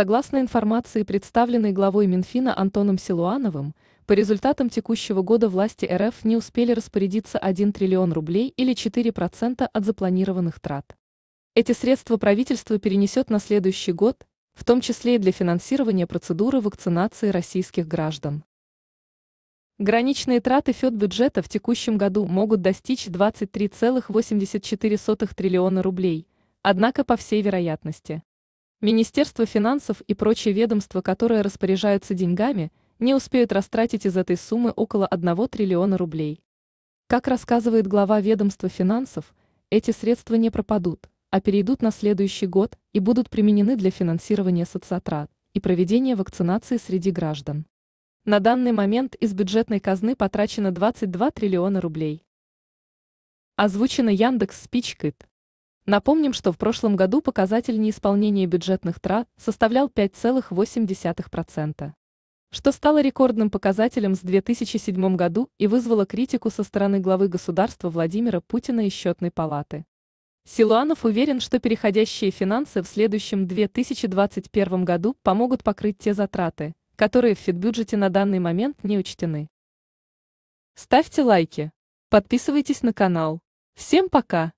Согласно информации, представленной главой Минфина Антоном Силуановым, по результатам текущего года власти РФ не успели распорядиться 1 триллион рублей или 4% от запланированных трат. Эти средства правительство перенесет на следующий год, в том числе и для финансирования процедуры вакцинации российских граждан. Граничные траты бюджета в текущем году могут достичь 23,84 триллиона рублей, однако по всей вероятности Министерство финансов и прочие ведомства, которые распоряжаются деньгами, не успеют растратить из этой суммы около 1 триллиона рублей. Как рассказывает глава ведомства финансов, эти средства не пропадут, а перейдут на следующий год и будут применены для финансирования соцотрат и проведения вакцинации среди граждан. На данный момент из бюджетной казны потрачено 22 триллиона рублей. Озвучено Яндекс Спичкит. Напомним, что в прошлом году показатель неисполнения бюджетных трат составлял 5,8%, что стало рекордным показателем с 2007 году и вызвало критику со стороны главы государства Владимира Путина и счетной палаты. Силуанов уверен, что переходящие финансы в следующем 2021 году помогут покрыть те затраты, которые в фитбюджете на данный момент не учтены. Ставьте лайки, подписывайтесь на канал. Всем пока!